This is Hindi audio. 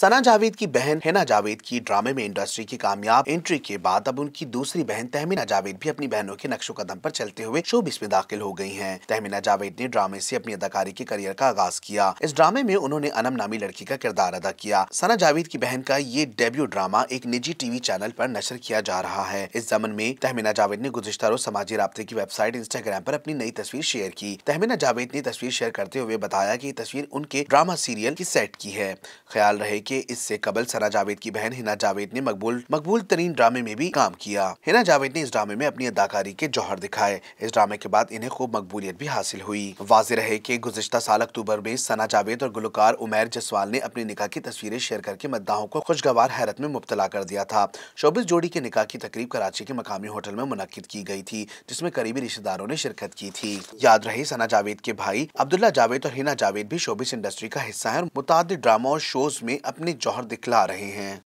सना जावेद की बहन हेना जावेद की ड्रामे में इंडस्ट्री की कामयाब एंट्री के बाद अब उनकी दूसरी बहन तहमीना जावेद भी अपनी बहनों के नक्शो कदम पर चलते हुए शोबिस में दाखिल हो गई हैं। तहमीना जावेद ने ड्रामे से अपनी अदाकारी के करियर का आगाज किया इस ड्रामे में उन्होंने अनम नामी लड़की का किरदार अदा किया सना जावेद की बहन का ये डेब्यू ड्रामा एक निजी टीवी चैनल पर नशर किया जा रहा है इस जमन में तहमीना जावेद ने गुजश्ता रोज समाजी रबते की वेबसाइट इंस्टाग्राम आरोप अपनी नई तस्वीर शेयर की तहमीना जावेद ने तस्वीर शेयर करते हुए बताया की तस्वीर उनके ड्रामा सीरियल की सेट की है ख्याल रहे के इससे कबल सना जावेद की बहन हिना जावेद ने मकबूल मकबूल तरीन ड्रामे में भी काम किया हिना जावेद ने इस ड्रामे में अपनी अदाकारी के जौहर दिखाए इस ड्रामे के बाद इन्हें खूब मकबूलियत भी हासिल हुई वाज रहे की गुजशत साल अक्टूबर में सना जावेद और गुलकार उमेर जसवाल ने अपनी निकाह की तस्वीरें शेयर करके मद्दाहों को खुशगवार हैरत में मुबतला कर दिया था शोबिस जोड़ी के निकाह की तकरीब कराची के मकामी होटल में मुनद की गई थी जिसमें करीबी रिश्तेदारों ने शिरकत की थी याद रहे सना जावेद के भाई अब्दुल्ला जावेद और हिना जावेद भी शोबिस इंडस्ट्री का हिस्सा है और मुताद ड्रामा और शोज में अपने अपनी जौहर दिखला रहे हैं